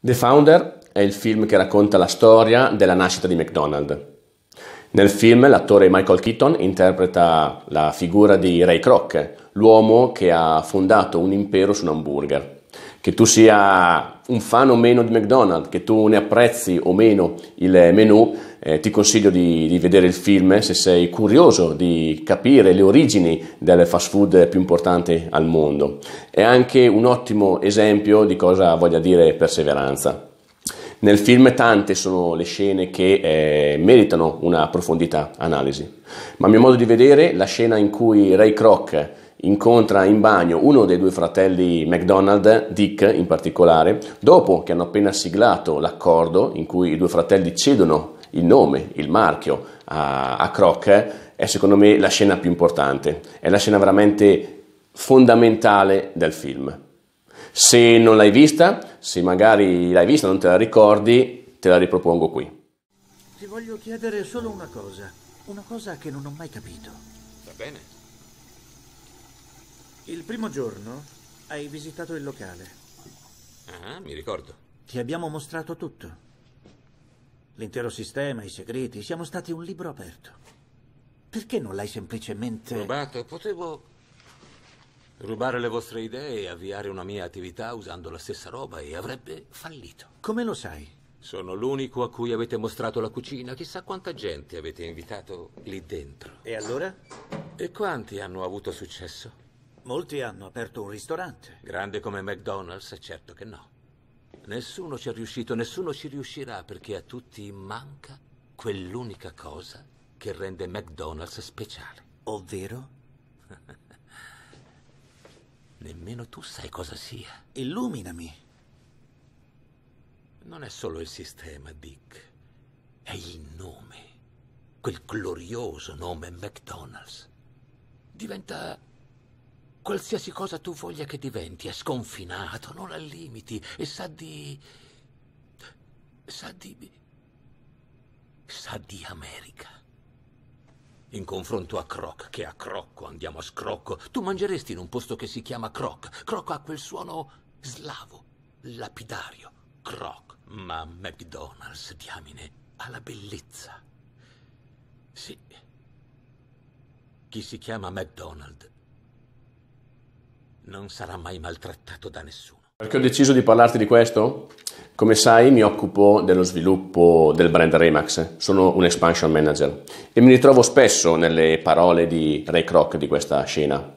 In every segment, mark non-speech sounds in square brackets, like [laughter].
The Founder è il film che racconta la storia della nascita di McDonald's. Nel film l'attore Michael Keaton interpreta la figura di Ray Kroc, l'uomo che ha fondato un impero su un hamburger che tu sia un fan o meno di McDonald's, che tu ne apprezzi o meno il menù, eh, ti consiglio di, di, vedere il film se sei curioso di capire le origini del fast food più importante al mondo. È anche un ottimo esempio di cosa voglia dire perseveranza. Nel film tante sono le scene che eh, meritano una approfondita analisi, ma a mio modo di vedere la scena in cui Ray Kroc incontra in bagno uno dei due fratelli McDonald, Dick in particolare, dopo che hanno appena siglato l'accordo in cui i due fratelli cedono il nome, il marchio a, a Croc, è secondo me la scena più importante, è la scena veramente fondamentale del film. Se non l'hai vista, se magari l'hai vista, non te la ricordi, te la ripropongo qui. Ti voglio chiedere solo una cosa, una cosa che non ho mai capito. Va bene. Il primo giorno hai visitato il locale. Ah, mi ricordo. Ti abbiamo mostrato tutto. L'intero sistema, i segreti, siamo stati un libro aperto. Perché non l'hai semplicemente... Rubato? Potevo rubare le vostre idee e avviare una mia attività usando la stessa roba e avrebbe fallito. Come lo sai? Sono l'unico a cui avete mostrato la cucina. Chissà quanta gente avete invitato lì dentro. E allora? E quanti hanno avuto successo? Molti hanno aperto un ristorante. Grande come McDonald's? Certo che no. Nessuno ci è riuscito, nessuno ci riuscirà perché a tutti manca quell'unica cosa che rende McDonald's speciale. Ovvero? [laughs] Nemmeno tu sai cosa sia. Illuminami. Non è solo il sistema, Dick. È il nome. Quel glorioso nome McDonald's. Diventa Qualsiasi cosa tu voglia che diventi è sconfinato, non ha limiti e sa di... sa di... sa di America. In confronto a Croc, che a Crocco andiamo a scrocco, tu mangeresti in un posto che si chiama Croc. Croc ha quel suono slavo, lapidario. Croc, ma McDonald's, diamine, ha la bellezza. Sì. Chi si chiama McDonald's? non sarà mai maltrattato da nessuno. Perché ho deciso di parlarti di questo? Come sai mi occupo dello sviluppo del brand Remax, sono un expansion manager e mi ritrovo spesso nelle parole di Ray Kroc di questa scena.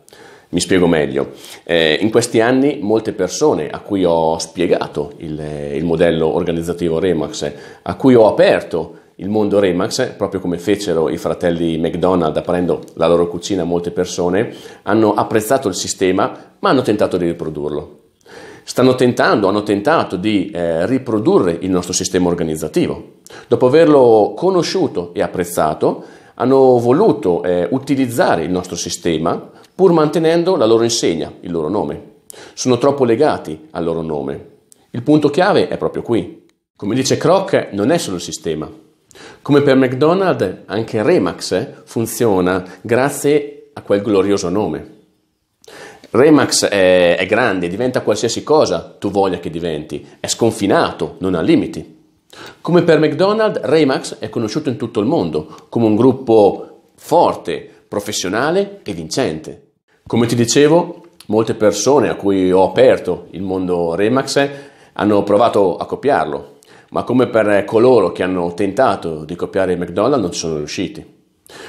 Mi spiego meglio. Eh, in questi anni molte persone a cui ho spiegato il, il modello organizzativo Remax, a cui ho aperto il mondo Remax, proprio come fecero i fratelli McDonald aprendo la loro cucina a molte persone, hanno apprezzato il sistema ma hanno tentato di riprodurlo. Stanno tentando, hanno tentato di eh, riprodurre il nostro sistema organizzativo. Dopo averlo conosciuto e apprezzato, hanno voluto eh, utilizzare il nostro sistema pur mantenendo la loro insegna, il loro nome. Sono troppo legati al loro nome. Il punto chiave è proprio qui. Come dice Croc, non è solo il sistema, come per McDonald's, anche Remax eh, funziona grazie a quel glorioso nome. Remax è, è, grande, diventa qualsiasi cosa tu voglia che diventi, è sconfinato, non ha limiti. Come per McDonald's, Remax è conosciuto in tutto il mondo come un gruppo forte, professionale e vincente. Come ti dicevo, molte persone a cui ho aperto il mondo Remax eh, hanno provato a copiarlo, ma come per eh, coloro che hanno tentato di copiare McDonald's non ci sono riusciti.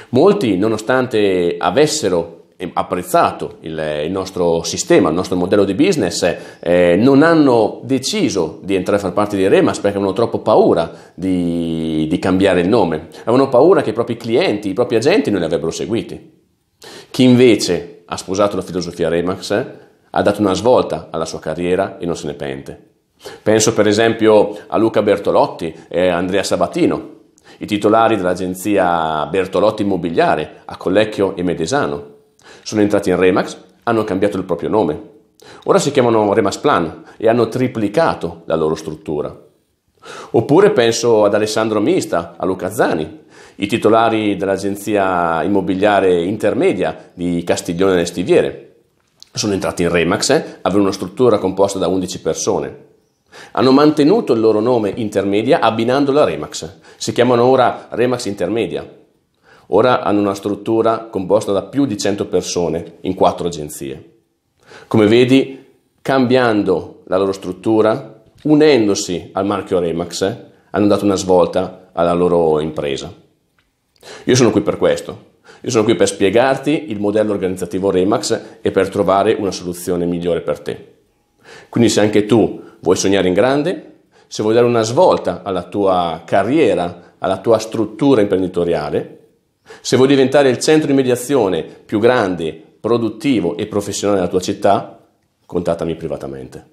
Molti, nonostante avessero eh, apprezzato il, eh, il, nostro sistema, il nostro modello di business, eh, non hanno deciso di entrare a far parte di Remas perché avevano troppo paura di, di cambiare il nome, avevano paura che i propri clienti, i propri agenti non li avrebbero seguiti. Chi invece ha sposato la filosofia Remax eh, ha dato una svolta alla sua carriera e non se ne pente. Penso per esempio a Luca Bertolotti e Andrea Sabatino, i titolari dell'agenzia Bertolotti Immobiliare a Collecchio e Medesano. Sono entrati in Remax, hanno cambiato il proprio nome. Ora si chiamano Remax Plan e hanno triplicato la loro struttura. Oppure penso ad Alessandro Mista, a Luca Zani, i titolari dell'agenzia immobiliare intermedia di Castiglione delle Stiviere. Sono entrati in Remax, eh? avevano una struttura composta da 11 persone. Hanno mantenuto il loro nome Intermedia abbinandolo a Remax. Si chiamano ora Remax Intermedia. Ora hanno una struttura composta da più di 100 persone in quattro agenzie. Come vedi, cambiando la loro struttura, unendosi al marchio Remax, hanno dato una svolta alla loro impresa. Io sono qui per questo. Io sono qui per spiegarti il modello organizzativo Remax e per trovare una soluzione migliore per te. Quindi se anche tu Vuoi sognare in grande? Se vuoi dare una svolta alla tua carriera, alla tua struttura imprenditoriale, se vuoi diventare il centro di mediazione più grande, produttivo e professionale della tua città, contattami privatamente.